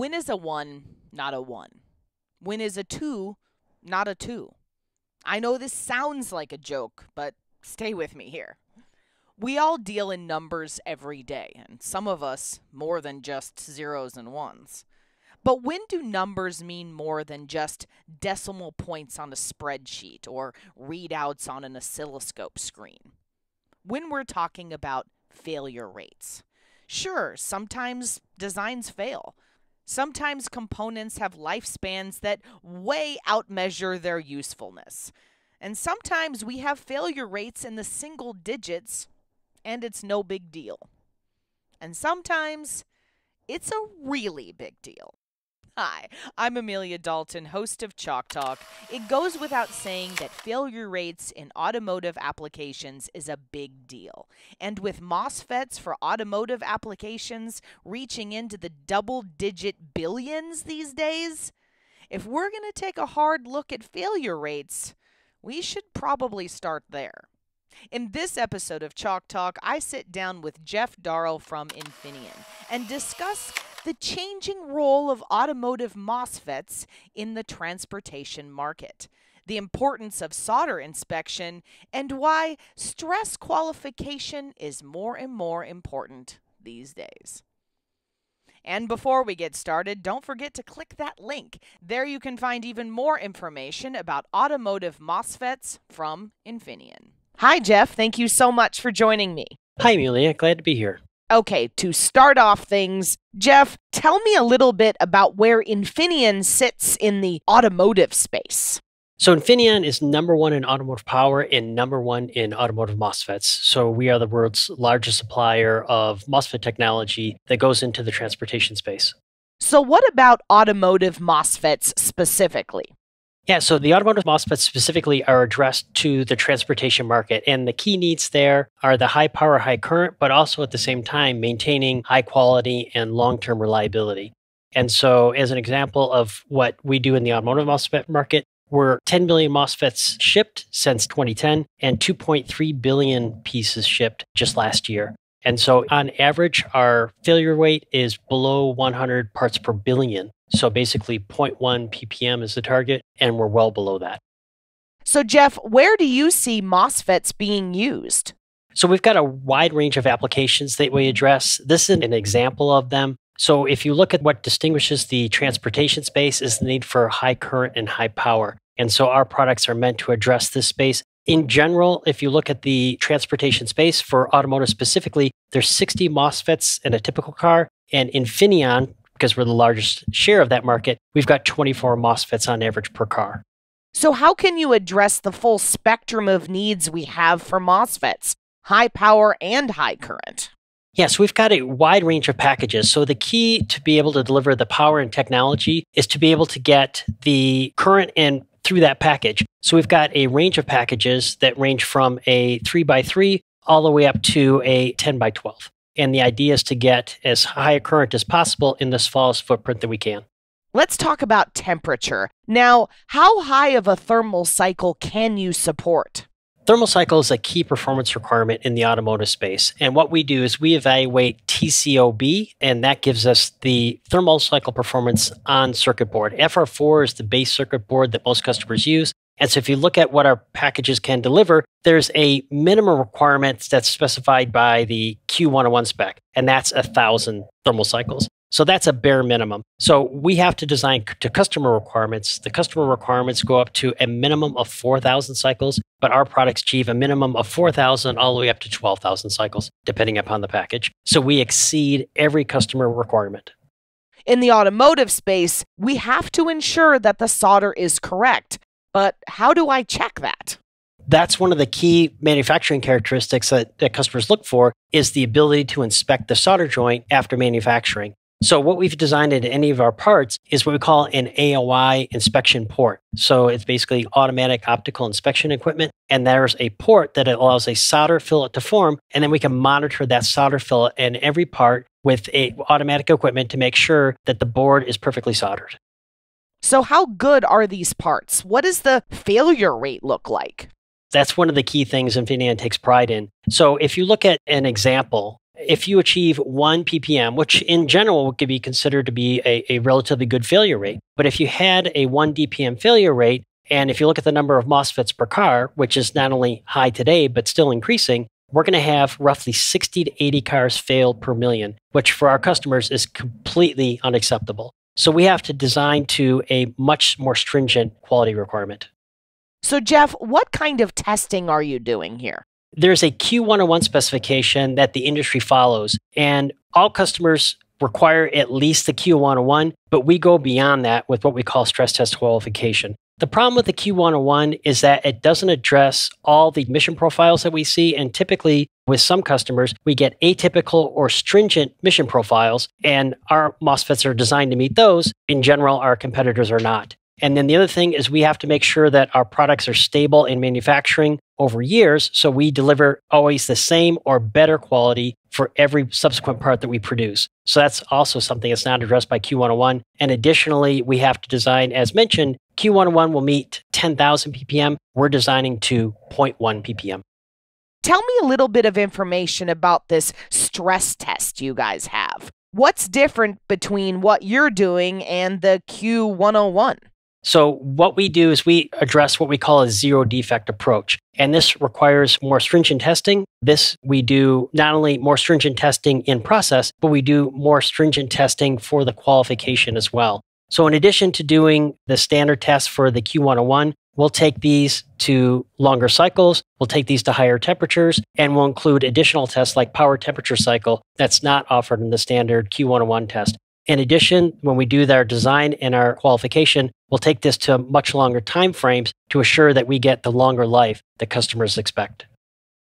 When is a one not a one? When is a two not a two? I know this sounds like a joke, but stay with me here. We all deal in numbers every day, and some of us more than just zeros and ones. But when do numbers mean more than just decimal points on a spreadsheet or readouts on an oscilloscope screen? When we're talking about failure rates. Sure, sometimes designs fail, Sometimes components have lifespans that way outmeasure their usefulness. And sometimes we have failure rates in the single digits, and it's no big deal. And sometimes it's a really big deal. Hi, I'm Amelia Dalton, host of Chalk Talk. It goes without saying that failure rates in automotive applications is a big deal. And with MOSFETs for automotive applications reaching into the double digit billions these days, if we're going to take a hard look at failure rates, we should probably start there. In this episode of Chalk Talk, I sit down with Jeff Darrell from Infineon and discuss the changing role of automotive MOSFETs in the transportation market, the importance of solder inspection, and why stress qualification is more and more important these days. And before we get started, don't forget to click that link. There you can find even more information about automotive MOSFETs from Infineon. Hi, Jeff. Thank you so much for joining me. Hi, Amelia. Glad to be here. Okay, to start off things, Jeff, tell me a little bit about where Infineon sits in the automotive space. So Infineon is number one in automotive power and number one in automotive MOSFETs. So we are the world's largest supplier of MOSFET technology that goes into the transportation space. So what about automotive MOSFETs specifically? Yeah, so the automotive MOSFETs specifically are addressed to the transportation market. And the key needs there are the high power, high current, but also at the same time maintaining high quality and long term reliability. And so, as an example of what we do in the automotive MOSFET market, were 10 million MOSFETs shipped since 2010 and 2.3 billion pieces shipped just last year. And so, on average, our failure rate is below 100 parts per billion. So basically 0.1 ppm is the target, and we're well below that. So, Jeff, where do you see MOSFETs being used? So, we've got a wide range of applications that we address. This is an example of them. So, if you look at what distinguishes the transportation space, is the need for high current and high power. And so, our products are meant to address this space. In general, if you look at the transportation space for automotive specifically, there's 60 MOSFETs in a typical car, and Infineon, because we're the largest share of that market, we've got 24 MOSFETs on average per car. So, how can you address the full spectrum of needs we have for MOSFETs, high power and high current? Yes, we've got a wide range of packages. So the key to be able to deliver the power and technology is to be able to get the current in through that package. So we've got a range of packages that range from a 3 by 3 all the way up to a 10 by 12. And the idea is to get as high a current as possible in this smallest footprint that we can. Let's talk about temperature. Now, how high of a thermal cycle can you support? Thermal cycle is a key performance requirement in the automotive space. And what we do is we evaluate TCOB, and that gives us the thermal cycle performance on circuit board. FR4 is the base circuit board that most customers use. And so if you look at what our packages can deliver, there's a minimum requirement that's specified by the Q101 spec, and that's a thousand thermal cycles. So that's a bare minimum. So we have to design to customer requirements. The customer requirements go up to a minimum of 4,000 cycles, but our products achieve a minimum of 4,000 all the way up to 12,000 cycles, depending upon the package. So we exceed every customer requirement. In the automotive space, we have to ensure that the solder is correct. But how do I check that? That's one of the key manufacturing characteristics that, that customers look for is the ability to inspect the solder joint after manufacturing. So what we've designed into any of our parts is what we call an AOI inspection port. So it's basically automatic optical inspection equipment. And there's a port that allows a solder fillet to form. And then we can monitor that solder fillet in every part with a automatic equipment to make sure that the board is perfectly soldered. So, how good are these parts? What does the failure rate look like? That's one of the key things Infineon takes pride in. So, if you look at an example, if you achieve one ppm, which in general could be considered to be a, a, relatively good failure rate, but if you had a one dpm failure rate, and if you look at the number of MOSFETs per car, which is not only high today, but still increasing, we're going to have roughly 60 to 80 cars fail per million, which for our customers is completely unacceptable. So we have to design to a much more stringent quality requirement. So, Jeff, what kind of testing are you doing here? There's a Q101 specification that the industry follows, and all customers require at least the Q101, but we go beyond that with what we call stress test qualification. The problem with the Q101 is that it doesn't address all the mission profiles that we see. And typically, with some customers, we get atypical or stringent mission profiles, and our MOSFETs are designed to meet those. In general, our competitors are not. And then the other thing is we have to make sure that our products are stable in manufacturing over years. So we deliver always the same or better quality for every subsequent part that we produce. So that's also something that's not addressed by Q101. And additionally, we have to design, as mentioned, Q101 will meet 10,000 ppm. We're designing to 0.1 ppm. Tell me a little bit of information about this stress test you guys have. What's different between what you're doing and the Q101? So, what we do is we address what we call a zero defect approach. And this requires more stringent testing. This we do not only more stringent testing in process, but we do more stringent testing for the qualification as well. So, in addition to doing the standard tests for the Q101, we'll take these to longer cycles, we'll take these to higher temperatures, and we'll include additional tests like power temperature cycle that's not offered in the standard Q101 test. In addition, when we do our design and our qualification, we'll take this to much longer time frames to assure that we get the longer life that customers expect.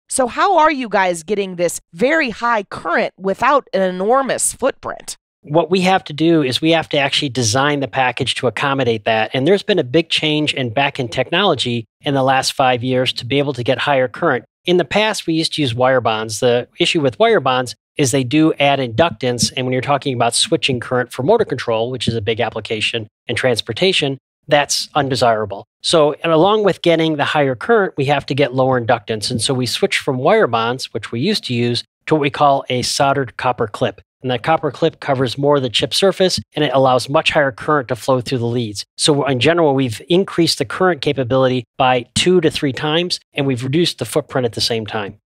So, how are you guys getting this very high current without an enormous footprint? what we have to do is we have to actually design the package to accommodate that. And there's been a big change in backend technology in the last five years to be able to get higher current. In the past, we used to use wire bonds. The issue with wire bonds is they do add inductance. And when you're talking about switching current for motor control, which is a big application in transportation, that's undesirable. So, along with getting the higher current, we have to get lower inductance. And so we switch from wire bonds, which we used to use, to what we call a soldered copper clip and the copper clip covers more of the chip surface and it allows much higher current to flow through the leads. So, in general, we've increased the current capability by two to three times and we've reduced the footprint at the same time.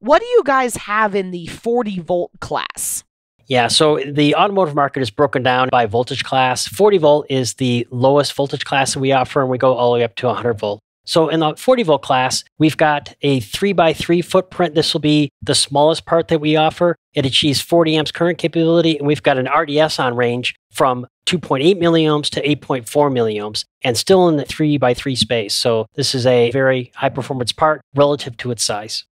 What do you guys have in the 40 volt class? Yeah, so the automotive market is broken down by voltage class. 40 volt is the lowest voltage class that we offer, and we go all the way up to 100 volt. So in the 40 volt class, we've got a three by three footprint. This will be the smallest part that we offer. It achieves 40 amps current capability, and we've got an RDS on range from 2.8 milliohms to 8.4 milliohms, and still in the three by three space. So this is a very high performance part relative to its size.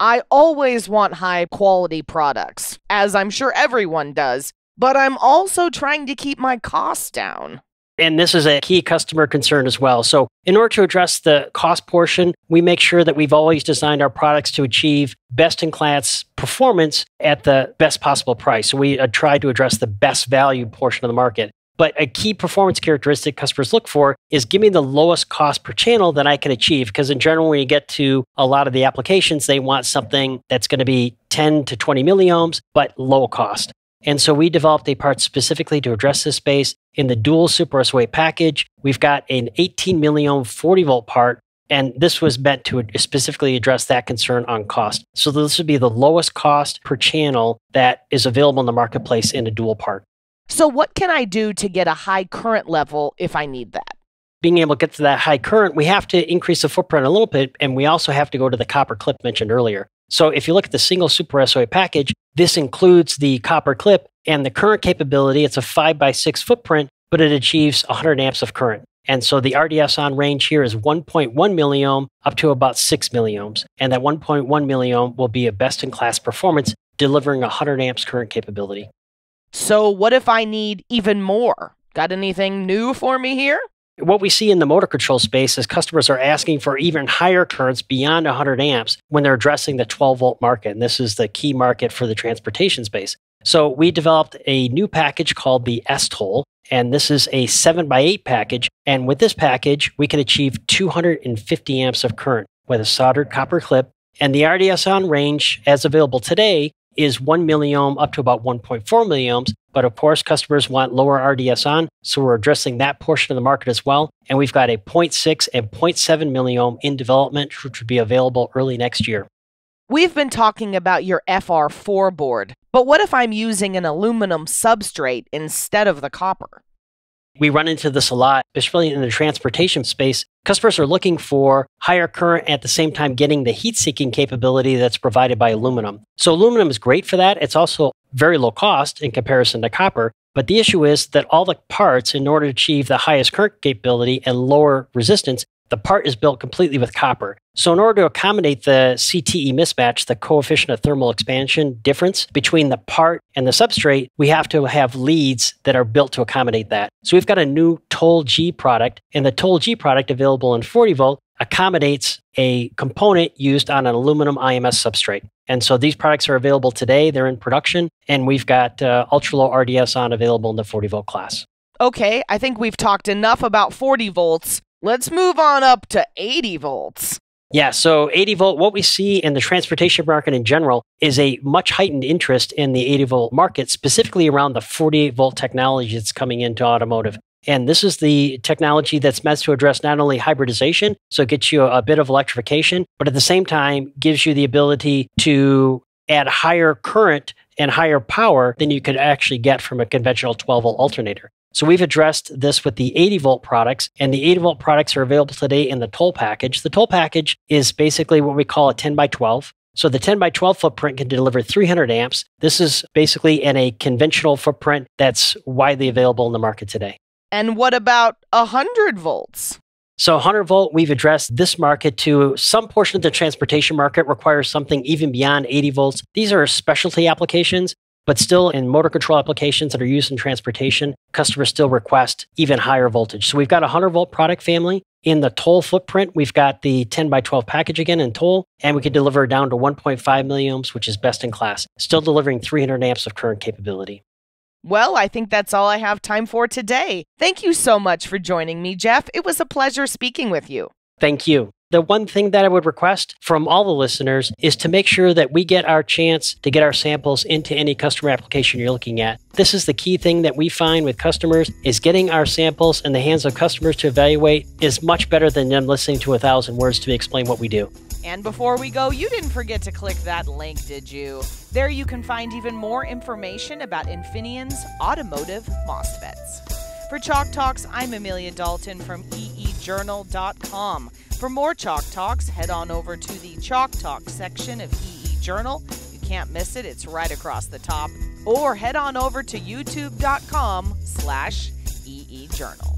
I always want high quality products, as I'm sure everyone does, but I'm also trying to keep my costs down. And this is a key customer concern as well. So, in order to address the cost portion, we make sure that we've always designed our products to achieve best in class performance at the best possible price. So, we uh, try to address the best value portion of the market. But a key performance characteristic customers look for is give me the lowest cost per channel that I can achieve. Because in general, when you get to a lot of the applications, they want something that's going to be 10 to 20 milliohms, but low cost. And so we developed a part specifically to address this space. In the dual super SOA package, we've got an 18 milliohm 40 volt part, and this was meant to specifically address that concern on cost. So this would be the lowest cost per channel that is available in the marketplace in a dual part. So what can I do to get a high current level if I need that? being able to get to that high current, we have to increase the footprint a little bit, and we also have to go to the copper clip mentioned earlier. So if you look at the single Super SOA package, this includes the copper clip and the current capability. It's a five by six footprint, but it achieves 100 amps of current. And so the RDS on range here is 1.1 milliohm up to about 6 milliohms. And that 1.1 milliohm will be a best in class performance, delivering 100 amps current capability. So, what if I need even more? Got anything new for me here? What we see in the motor control space is customers are asking for even higher currents beyond 100 amps when they're addressing the 12 volt market. And this is the key market for the transportation space. So we developed a new package called the S-Toll, and this is a 7x8 package. And with this package, we can achieve 250 amps of current with a soldered copper clip. And the RDS on range, as available today, is 1 milliohm up to about 1.4 milliohms. But of course, customers want lower RDS on, so we're addressing that portion of the market as well. And we've got a 0.6 and 0.7 milliohm in development, which would be available early next year. We've been talking about your FR4 board, but what if I'm using an aluminum substrate instead of the copper? We run into this a lot, especially in the transportation space. Customers are looking for higher current at the same time getting the heat seeking capability that's provided by aluminum. So, aluminum is great for that. It's also very low cost in comparison to copper. But the issue is that all the parts, in order to achieve the highest current capability and lower resistance, the part is built completely with copper. So, in order to accommodate the CTE mismatch, the coefficient of thermal expansion difference between the part and the substrate, we have to have leads that are built to accommodate that. So, we've got a new Toll G product, and the Toll G product available in 40 volt accommodates a component used on an aluminum IMS substrate. And so these products are available today. They're in production, and we've got uh, ultra low RDS on available in the 40 volt class. Okay, I think we've talked enough about 40 volts. Let's move on up to 80 volts. Yeah, so 80 volt, what we see in the transportation market in general is a much heightened interest in the 80 volt market, specifically around the 48 volt technology that's coming into automotive. And this is the technology that's meant to address not only hybridization, so it gets you a bit of electrification, but at the same time gives you the ability to add higher current and higher power than you could actually get from a conventional 12 volt alternator. So we've addressed this with the 80 volt products, and the 80 volt products are available today in the toll package. The toll package is basically what we call a 10 by 12. So the 10 by 12 footprint can deliver 300 amps. This is basically in a conventional footprint that's widely available in the market today. And what about 100 volts? So 100 volt, we've addressed this market to some portion of the transportation market requires something even beyond 80 volts. These are specialty applications. But still, in motor control applications that are used in transportation, customers still request even higher voltage. So we've got a 100 volt product family. In the toll footprint, we've got the 10 by 12 package again in toll, and we can deliver down to 1.5 milliohms, which is best in class, still delivering 300 amps of current capability. Well, I think that's all I have time for today. Thank you so much for joining me, Jeff. It was a pleasure speaking with you. Thank you. The one thing that I would request from all the listeners is to make sure that we get our chance to get our samples into any customer application you're looking at. This is the key thing that we find with customers is getting our samples in the hands of customers to evaluate is much better than them listening to a thousand words to explain what we do. And before we go, you didn't forget to click that link, did you? There you can find even more information about Infineon's automotive MOSFETs. For Chalk Talks, I'm Amelia Dalton from eejournal.com. For more Chalk Talks, head on over to the Chalk Talk section of EE Journal. You can't miss it. It's right across the top. Or head on over to youtube.com slash EE Journal.